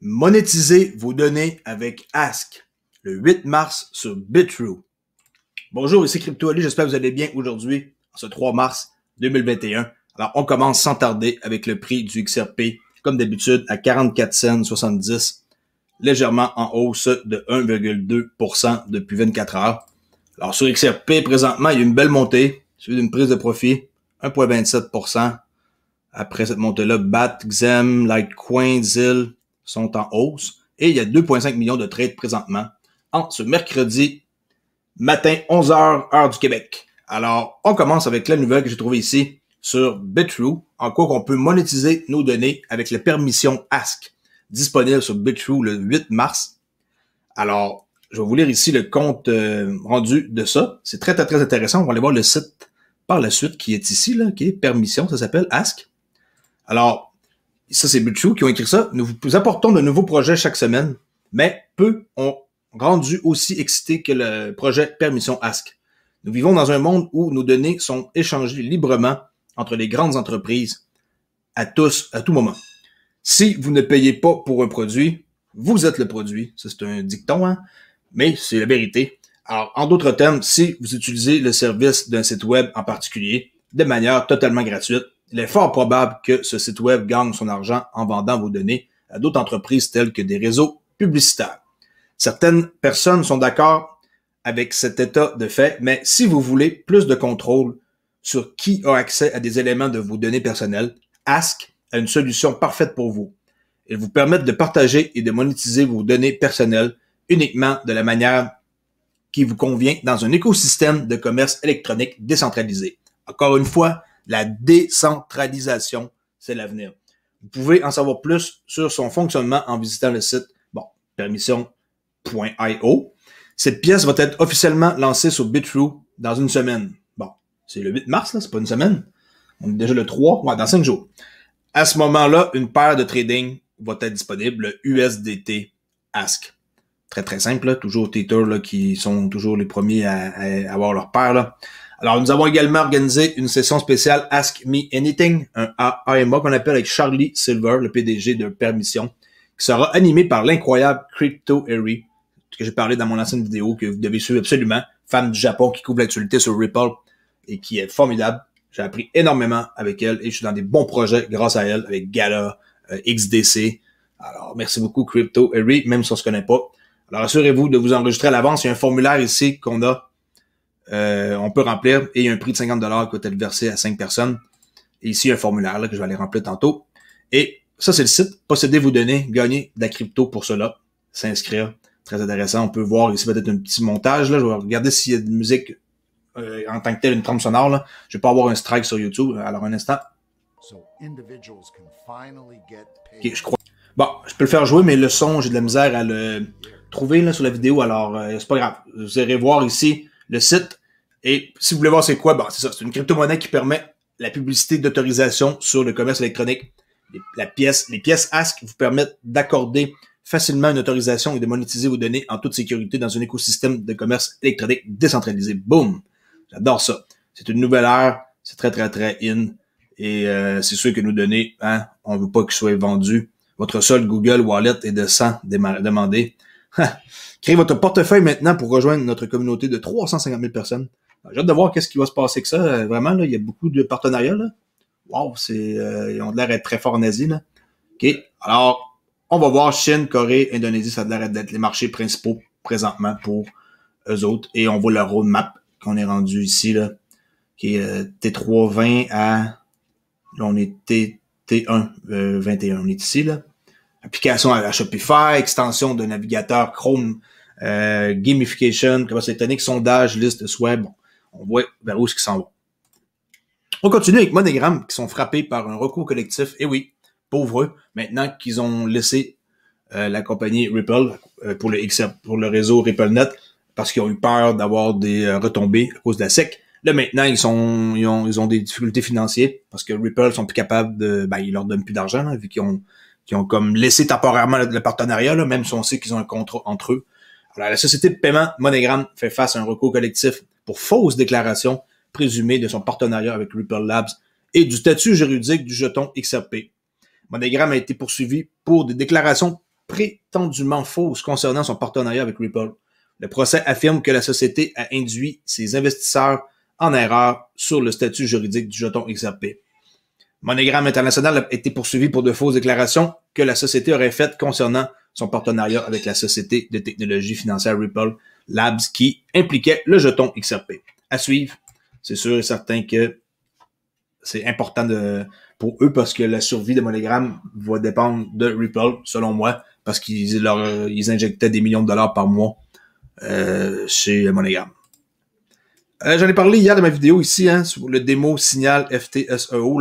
Monétiser vos données avec Ask le 8 mars sur Bitru. Bonjour, ici Crypto Ali, j'espère que vous allez bien aujourd'hui, ce 3 mars 2021. Alors, on commence sans tarder avec le prix du XRP, comme d'habitude, à 44 cents légèrement en hausse de 1,2% depuis 24 heures. Alors, sur XRP, présentement, il y a une belle montée, celui d'une prise de profit, 1,27%. Après cette montée-là, BAT, XEM, Litecoin, ZIL, sont en hausse et il y a 2,5 millions de trades présentement en ce mercredi matin, 11h, heure du Québec. Alors, on commence avec la nouvelle que j'ai trouvée ici sur BitTrue, en quoi qu'on peut monétiser nos données avec la permission ASK disponible sur BitTrue le 8 mars. Alors, je vais vous lire ici le compte euh, rendu de ça. C'est très, très, très intéressant. On va aller voir le site par la suite qui est ici, là, qui est permission, ça s'appelle Ask. Alors, ça c'est Butchou qui ont écrit ça, nous vous apportons de nouveaux projets chaque semaine, mais peu ont rendu aussi excités que le projet Permission Ask. Nous vivons dans un monde où nos données sont échangées librement entre les grandes entreprises, à tous, à tout moment. Si vous ne payez pas pour un produit, vous êtes le produit. Ça, c'est un dicton, hein? mais c'est la vérité. Alors, en d'autres termes, si vous utilisez le service d'un site web en particulier de manière totalement gratuite, il est fort probable que ce site web gagne son argent en vendant vos données à d'autres entreprises telles que des réseaux publicitaires. Certaines personnes sont d'accord avec cet état de fait, mais si vous voulez plus de contrôle sur qui a accès à des éléments de vos données personnelles, Ask a une solution parfaite pour vous. Elle vous permettent de partager et de monétiser vos données personnelles uniquement de la manière qui vous convient dans un écosystème de commerce électronique décentralisé. Encore une fois, la décentralisation, c'est l'avenir. Vous pouvez en savoir plus sur son fonctionnement en visitant le site bon, permission.io. Cette pièce va être officiellement lancée sur BitTrue dans une semaine. Bon, c'est le 8 mars, là, c'est pas une semaine. On est déjà le 3, ouais, dans 5 jours. À ce moment-là, une paire de trading va être disponible, le USDT ASK. Très très simple, là, toujours Tether là, qui sont toujours les premiers à, à avoir leur paire. Là. Alors, nous avons également organisé une session spéciale Ask Me Anything, un AMA qu'on appelle avec Charlie Silver, le PDG de Permission, qui sera animé par l'incroyable Crypto Harry, que j'ai parlé dans mon ancienne vidéo, que vous devez suivre absolument, femme du Japon qui couvre l'actualité sur Ripple et qui est formidable. J'ai appris énormément avec elle et je suis dans des bons projets grâce à elle, avec Gala, euh, XDC. Alors, merci beaucoup Crypto Harry, même si on se connaît pas. Alors, assurez-vous de vous enregistrer à l'avance. Il y a un formulaire ici qu'on a euh, on peut remplir et il y a un prix de 50 dollars qui va être versé à 5 personnes. Et ici, un formulaire que je vais aller remplir tantôt. Et ça, c'est le site. Possédez vos données, gagner de la crypto pour cela. S'inscrire, très intéressant. On peut voir ici peut-être un petit montage. Là. Je vais regarder s'il y a de la musique euh, en tant que telle, une trompe sonore. Là. Je vais pas avoir un strike sur YouTube. Alors, un instant. je crois. Bon, je peux le faire jouer, mais le son, j'ai de la misère à le trouver là, sur la vidéo. Alors, euh, c'est pas grave. Vous irez voir ici le site et si vous voulez voir c'est quoi, ben, c'est ça, c'est une crypto-monnaie qui permet la publicité d'autorisation sur le commerce électronique. Les, la pièce, les pièces ASK vous permettent d'accorder facilement une autorisation et de monétiser vos données en toute sécurité dans un écosystème de commerce électronique décentralisé. Boom! J'adore ça. C'est une nouvelle ère, c'est très, très, très in. Et euh, c'est sûr que nos données, hein, on veut pas qu'ils soient vendus. Votre seul Google Wallet est de 100 demandé. Créez votre portefeuille maintenant pour rejoindre notre communauté de 350 000 personnes. J'ai hâte de voir qu'est-ce qui va se passer que ça. Euh, vraiment, là, il y a beaucoup de partenariats. Là. Wow, c'est, euh, ils ont l'air d'être très forts nazis. Là. OK. Alors, on va voir Chine, Corée, Indonésie, ça a l'air d'être les marchés principaux présentement pour eux autres. Et on voit le roadmap qu'on est rendu ici, là, qui est euh, t T320 à... Là, on est T, T1, 21, on est ici, là. Application à la Shopify, extension de navigateur Chrome, gamification, commerce électronique, sondage, liste, web. Bon, on voit vers où ce qu'ils s'en va. On continue avec Monogram qui sont frappés par un recours collectif. Et eh oui, pauvres maintenant qu'ils ont laissé euh, la compagnie Ripple euh, pour, le, réseau RippleNet parce qu'ils ont eu peur d'avoir des euh, retombées à cause de la SEC. Là, maintenant, ils sont, ils ont, des difficultés financières parce que Ripple sont plus capables de, ben, ils leur donnent plus d'argent, vu qu'ils ont, ont comme laissé temporairement le, partenariat, même si on sait qu'ils ont un contrat entre eux. Alors, la société de paiement Monogram fait face à un recours collectif pour fausse déclaration présumée de son partenariat avec Ripple Labs et du statut juridique du jeton XRP. Monogram a été poursuivi pour des déclarations prétendument fausses concernant son partenariat avec Ripple. Le procès affirme que la société a induit ses investisseurs en erreur sur le statut juridique du jeton XRP. Monogram International a été poursuivi pour de fausses déclarations que la société aurait faites concernant son partenariat avec la société de technologie financière Ripple Labs qui impliquait le jeton XRP. À suivre, c'est sûr et certain que c'est important pour eux parce que la survie de Monogram va dépendre de Ripple, selon moi, parce qu'ils ils injectaient des millions de dollars par mois euh, chez Monogram. Euh, j'en ai parlé hier dans ma vidéo ici, hein, sur le démo Signal FTSEO,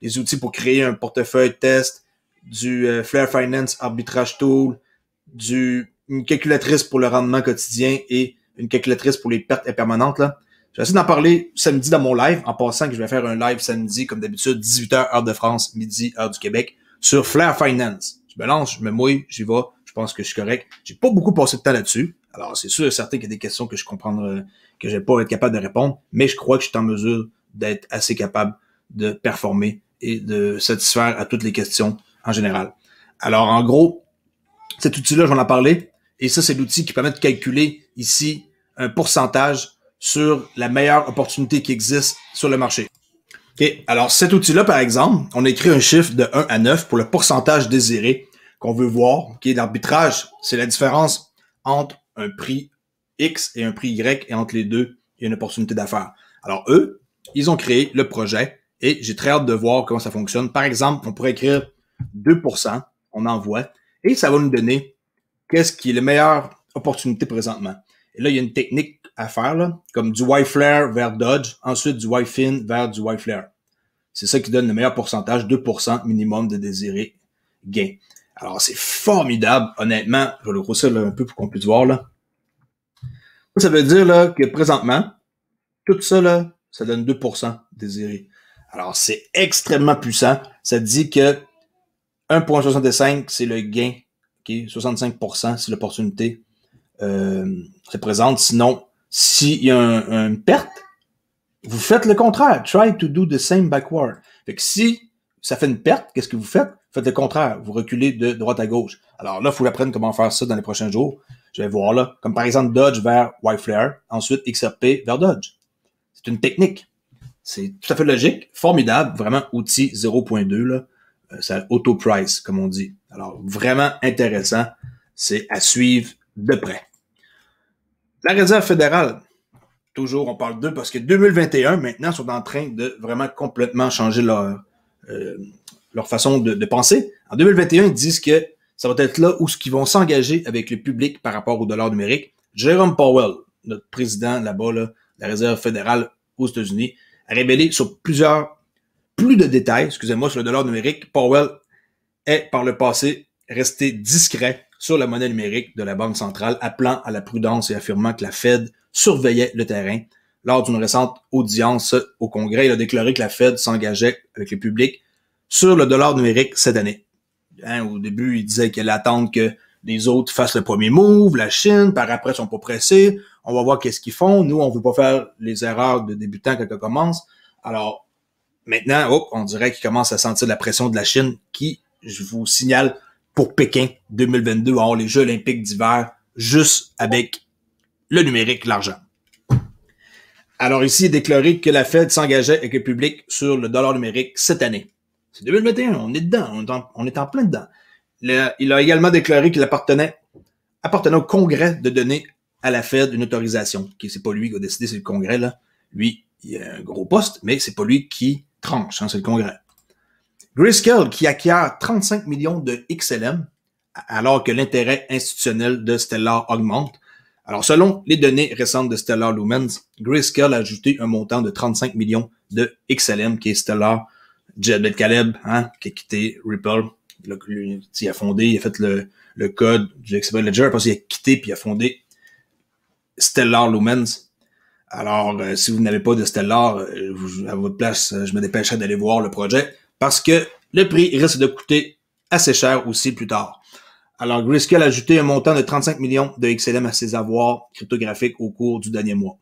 les outils pour créer un portefeuille test, du euh, Flare Finance Arbitrage Tool, du une calculatrice pour le rendement quotidien et une calculatrice pour les pertes permanentes. Là. J'essaie d'en parler samedi dans mon live, en passant que je vais faire un live samedi, comme d'habitude, 18h heure de France, midi heure du Québec, sur Flair Finance. Je me lance, je me mouille, j'y vais, je pense que je suis correct. J'ai pas beaucoup passé de temps là-dessus. Alors, c'est sûr et certain qu'il y a des questions que je comprendrai, euh, que je vais pas être capable de répondre, mais je crois que je suis en mesure d'être assez capable de performer et de satisfaire à toutes les questions en général. Alors, en gros, cet outil-là, j'en ai parlé. Et ça, c'est l'outil qui permet de calculer ici un pourcentage sur la meilleure opportunité qui existe sur le marché. OK. Alors, cet outil-là, par exemple, on écrit un chiffre de 1 à 9 pour le pourcentage désiré qu'on veut voir, Qui est d'arbitrage. C'est la différence entre un prix X et un prix Y et entre les deux, il y a une opportunité d'affaires. Alors, eux, ils ont créé le projet et j'ai très hâte de voir comment ça fonctionne. Par exemple, on pourrait écrire 2%, on envoie et ça va nous donner qu'est-ce qui est la meilleure opportunité présentement. Et là, il y a une technique à faire, là, comme du y flare vers dodge, ensuite du y fin vers du y flare. C'est ça qui donne le meilleur pourcentage, 2% minimum de désiré gain. Alors, c'est formidable, honnêtement. Je vais le grossir un peu pour qu'on puisse voir, là. Ça veut dire, là, que présentement, tout ça, là, ça donne 2% désiré. Alors, c'est extrêmement puissant. Ça dit que 1.65, c'est le gain 65% si l'opportunité euh, se présente. Sinon, s'il y a une perte, vous faites le contraire. Try to do the same backward. si ça fait une perte, qu'est-ce que vous faites? Faites le contraire. Vous reculez de droite à gauche. Alors là, il faut apprendre comment faire ça dans les prochains jours. Je vais voir là. Comme par exemple Dodge vers White Flare, ensuite XRP vers Dodge. C'est une technique. C'est tout à fait logique. Formidable. Vraiment, outil 0.2, là. Euh, auto-price, comme on dit. Alors, vraiment intéressant. C'est à suivre de près. La réserve fédérale. Toujours, on parle d'eux parce que 2021, maintenant, sont en train de vraiment complètement changer leur, euh, leur façon de, penser. En 2021, ils disent que ça va être là où ce qu'ils vont s'engager avec le public par rapport au dollar numérique. Jérôme Powell, notre président là-bas, la réserve fédérale aux États-Unis, a révélé sur plusieurs, plus de détails, excusez-moi, sur le dollar numérique. Powell est par le passé resté discret sur la monnaie numérique de la Banque centrale, appelant à la prudence et affirmant que la Fed surveillait le terrain. Lors d'une récente audience au Congrès, il a déclaré que la Fed s'engageait avec le public sur le dollar numérique cette année. Hein, au début, il disait qu'elle attendre que les autres fassent le premier move, la Chine, par après, ils sont pas pressés, on va voir qu'est-ce qu'ils font. Nous, on veut pas faire les erreurs de débutants quand on commence. Alors, maintenant, on dirait qu'il commence à sentir la pression de la Chine qui je vous signale pour Pékin 2022, avoir les Jeux olympiques d'hiver juste avec le numérique, l'argent. Alors ici, il a déclaré que la Fed s'engageait avec le public sur le dollar numérique cette année. C'est 2021, on est dedans, on est en, plein dedans. il a également déclaré qu'il appartenait, appartenait au Congrès de donner à la Fed une autorisation. Qui c'est pas lui qui a décidé, c'est le Congrès, là. Lui, il a un gros poste, mais c'est pas lui qui tranche, hein, c'est le Congrès. Grayscale qui acquiert 35 millions de XLM alors que l'intérêt institutionnel de Stellar augmente. Alors, selon les données récentes de Stellar Lumens, Grayscale a ajouté un montant de 35 millions de XLM, qui est Stellar, Jed Caleb, hein, qui a quitté Ripple. qui a fondé, il a fait le, code du X-Bay Ledger, Parce qu'il a quitté puis il a fondé Stellar Lumens. Alors, euh, si vous n'avez pas de Stellar, euh, à votre place, euh, je me dépêcherai d'aller voir le projet parce que le prix risque de coûter assez cher aussi plus tard. Alors, Grayscale a ajouté un montant de 35 millions de XLM à ses avoirs cryptographiques au cours du dernier mois.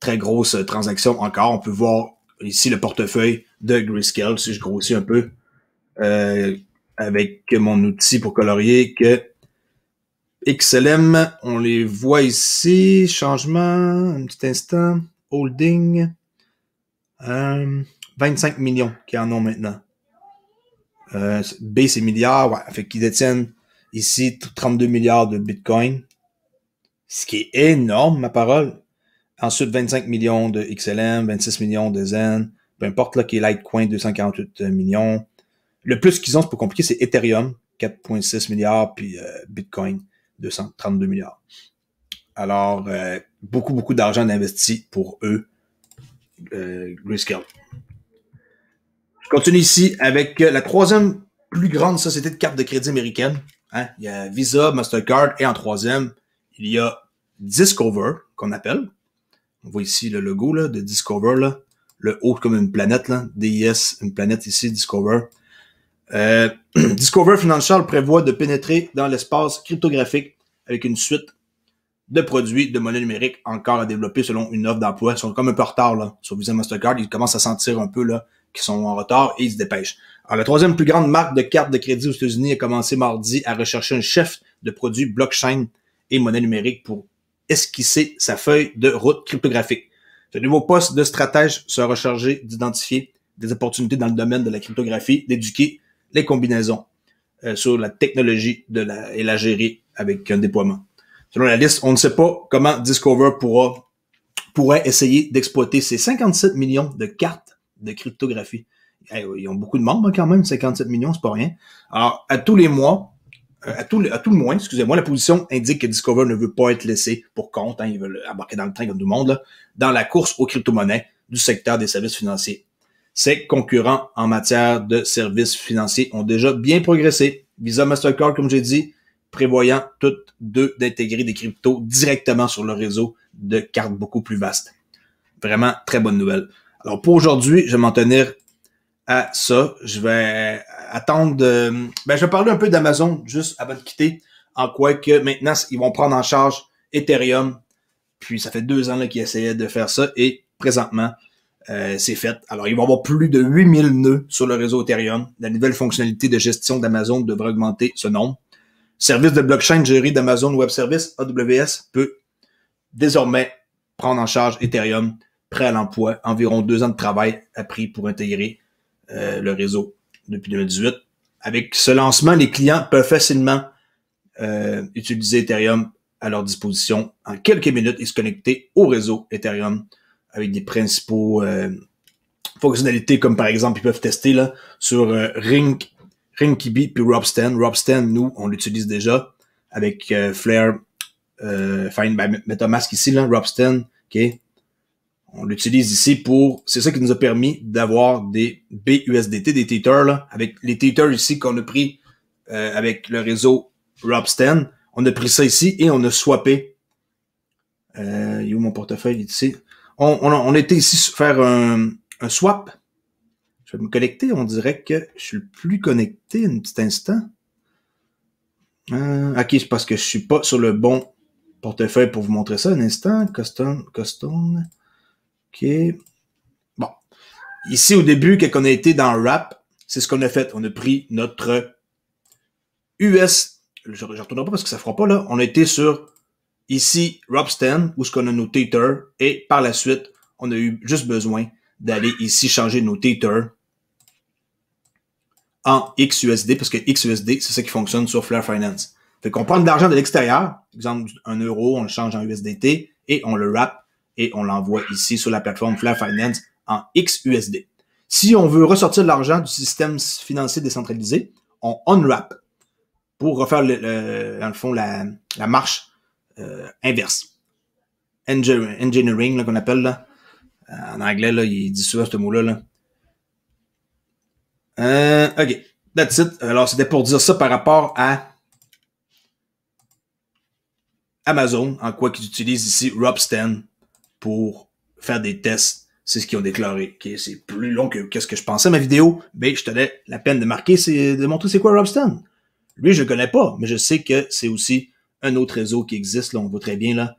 Très grosse transaction encore. On peut voir ici le portefeuille de Grayscale, si je grossis un peu, euh, avec mon outil pour colorier que XLM, on les voit ici. Changement, un petit instant. Holding. Euh, 25 millions qui en ont maintenant. Euh, B, c'est milliards, ouais. Fait qu'ils détiennent ici 32 milliards de Bitcoin. Ce qui est énorme, ma parole. Ensuite, 25 millions de XLM, 26 millions de Zen, peu importe, là, qui est Litecoin, 248 euh, millions. Le plus qu'ils ont, c'est pas compliqué, c'est Ethereum, 4,6 milliards, puis euh, Bitcoin, 232 milliards. Alors, beaucoup, beaucoup d'argent investi pour eux, euh, Grayscale. Je continue ici avec euh, la troisième plus grande société de cartes de crédit américaine. Hein. Il y a Visa, Mastercard et en troisième, il y a Discover, qu'on appelle. On voit ici le logo de Discover, le haut comme une planète, là. DIS, une planète ici, Discover. Euh, Discover Financial prévoit de pénétrer dans l'espace cryptographique avec une suite de produits de monnaie numérique encore à développer selon une offre d'emploi. Ils sont comme un peu en retard sur Visa Mastercard. Ils commencent à sentir un peu là, qui sont en retard et ils se dépêchent. Alors, la troisième plus grande marque de cartes de crédit aux États-Unis a commencé mardi à rechercher un chef de produits blockchain et monnaie numérique pour esquisser sa feuille de route cryptographique. Ce nouveau poste de stratège sera chargé d'identifier des opportunités dans le domaine de la cryptographie, d'éduquer les combinaisons euh, sur la technologie de la, et la gérer avec un déploiement. Selon la liste, on ne sait pas comment Discover pourra pourrait essayer d'exploiter ses 57 millions de cartes de cryptographie. Ils ont beaucoup de membres hein, quand même, 57 millions, c'est pas rien. Alors, à tous les mois, euh, à tout, le, à tout le moins, excusez-moi, la position indique que Discover ne veut pas être laissé pour compte, hein, ils veulent embarquer dans le train comme tout le monde, dans la course aux crypto-monnaies du secteur des services financiers. Ses concurrents en matière de services financiers ont déjà bien progressé. Visa, Mastercard, comme j'ai dit, prévoyant toutes deux d'intégrer des cryptos directement sur le réseau de cartes beaucoup plus vaste. Vraiment très bonne nouvelle. Alors pour aujourd'hui, je vais m'en tenir à ça. Je vais attendre de... Ben, je vais parler un peu d'Amazon juste avant de quitter, en quoi que maintenant, ils vont prendre en charge Ethereum. Puis ça fait deux ans qu'ils essayaient de faire ça et présentement, euh, c'est fait. Alors, il va avoir plus de 8000 nœuds sur le réseau Ethereum. La nouvelle fonctionnalité de gestion d'Amazon devrait augmenter ce nombre. Service de blockchain géré d'Amazon Web Service, AWS, peut désormais prendre en charge Ethereum prêt à l'emploi. Environ deux ans de travail appris pour intégrer euh, le réseau depuis 2018. Avec ce lancement, les clients peuvent facilement euh, utiliser Ethereum à leur disposition en quelques minutes et se connecter au réseau Ethereum avec des principaux euh, fonctionnalités comme par exemple ils peuvent tester là sur Ring, Ringkibi puis Robsten. Robsten, nous, on l'utilise déjà avec Flare, Find un MetaMask ici, là, Robsten, OK, on l'utilise ici pour, c'est ça qui nous a permis d'avoir des BUSDT, des Tether. là, avec les Tether ici qu'on a pris euh, avec le réseau Robsten. On a pris ça ici et on a swappé. Euh, il est où mon portefeuille ici? On, on, était ici faire un, swap. Je vais me connecter. On dirait que je suis plus connecté un petit instant. Euh, ok, c'est parce que je suis pas sur le bon portefeuille pour vous montrer ça un instant. Custom, custom. OK. Bon. Ici, au début, quand on a été dans rap, c'est ce qu'on a fait. On a pris notre US. Je ne retournerai pas parce que ça ne fera pas, là. On a été sur, ici, Robston où ce qu'on a nos Tater. Et par la suite, on a eu juste besoin d'aller ici changer nos tater en XUSD, parce que XUSD, c'est ça qui fonctionne sur Flare Finance. Fait qu'on prend de l'argent de l'extérieur, exemple un euro, on le change en USDT et on le wrap et on l'envoie ici sur la plateforme Flare Finance en XUSD. Si on veut ressortir de l'argent du système financier décentralisé, on unwrap pour refaire, le, fond, la, marche euh, inverse. Engineering, qu'on appelle, euh, en anglais, il dit souvent ce mot-là. Euh, OK, that's it. Alors, c'était pour dire ça par rapport à Amazon, en quoi qu'ils utilisent ici Robsten pour faire des tests. C'est ce qu'ils ont déclaré. c'est plus long que qu'est-ce que je pensais ma vidéo. Mais je tenais la peine de marquer, c'est de montrer c'est quoi Robston. Lui, je connais pas, mais je sais que c'est aussi un autre réseau qui existe. Là, on voit très bien là.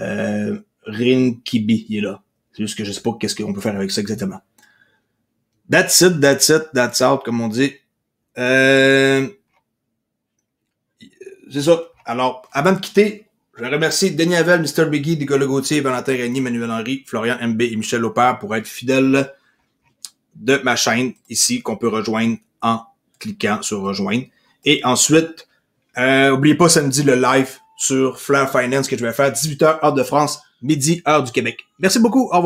Euh, Rinkibi, il est là. C'est juste que je sais pas qu'est-ce qu'on peut faire avec ça exactement. That's it, that's it, that's out, comme on dit. Euh, c'est ça. Alors, avant de quitter, je remercie Denis Havel, Mr. Biggie, Nicolas Gauthier, Valentin Rény, Manuel Henry, Florian MB et Michel Aupert pour être fidèles de ma chaîne ici qu'on peut rejoindre en cliquant sur rejoindre. Et ensuite, euh, oubliez pas samedi le live sur Flair Finance que je vais faire 18h heure de France, midi heure du Québec. Merci beaucoup. Au revoir.